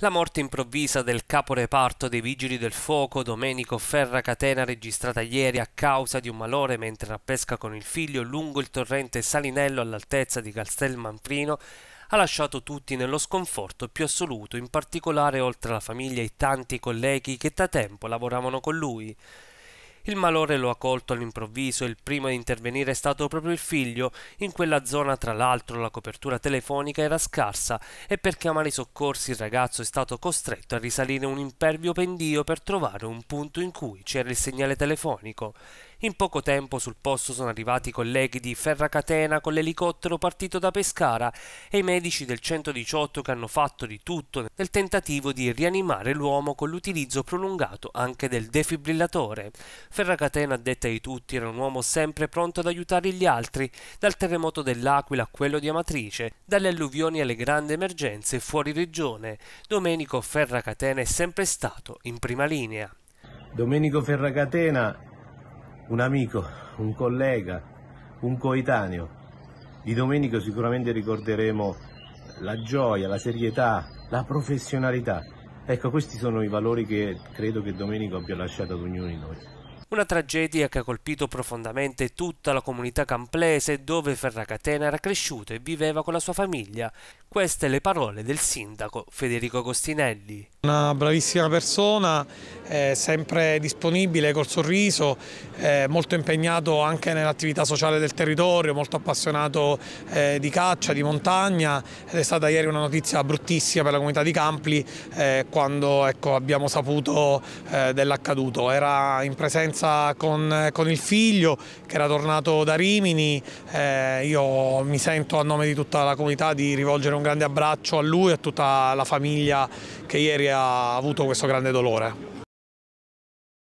La morte improvvisa del capo reparto dei Vigili del Fuoco, Domenico Ferra Catena, registrata ieri a causa di un malore mentre era a pesca con il figlio lungo il torrente Salinello all'altezza di Castel Manfrino, ha lasciato tutti nello sconforto più assoluto, in particolare oltre alla famiglia e i tanti colleghi che da tempo lavoravano con lui. Il malore lo ha colto all'improvviso e il primo ad intervenire è stato proprio il figlio. In quella zona, tra l'altro, la copertura telefonica era scarsa e per chiamare i soccorsi il ragazzo è stato costretto a risalire un impervio pendio per trovare un punto in cui c'era il segnale telefonico. In poco tempo sul posto sono arrivati i colleghi di Ferracatena con l'elicottero partito da Pescara e i medici del 118 che hanno fatto di tutto nel tentativo di rianimare l'uomo con l'utilizzo prolungato anche del defibrillatore. Ferracatena, a detta di tutti, era un uomo sempre pronto ad aiutare gli altri, dal terremoto dell'Aquila a quello di Amatrice, dalle alluvioni alle grandi emergenze fuori regione. Domenico Ferracatena è sempre stato in prima linea. Domenico Ferracatena, un amico, un collega, un coetaneo. Di Domenico sicuramente ricorderemo la gioia, la serietà, la professionalità. Ecco, questi sono i valori che credo che Domenico abbia lasciato ad ognuno di noi. Una tragedia che ha colpito profondamente tutta la comunità camplese dove Ferracatena era cresciuto e viveva con la sua famiglia. Queste le parole del sindaco Federico Agostinelli. Una bravissima persona eh, sempre disponibile col sorriso, eh, molto impegnato anche nell'attività sociale del territorio, molto appassionato eh, di caccia, di montagna ed è stata ieri una notizia bruttissima per la comunità di Campli eh, quando ecco, abbiamo saputo eh, dell'accaduto. Era in presenza con, con, il figlio che era tornato da Rimini, eh, io mi sento a nome di tutta la comunità di rivolgere un grande abbraccio a lui e a tutta la famiglia che ieri ha avuto questo grande dolore.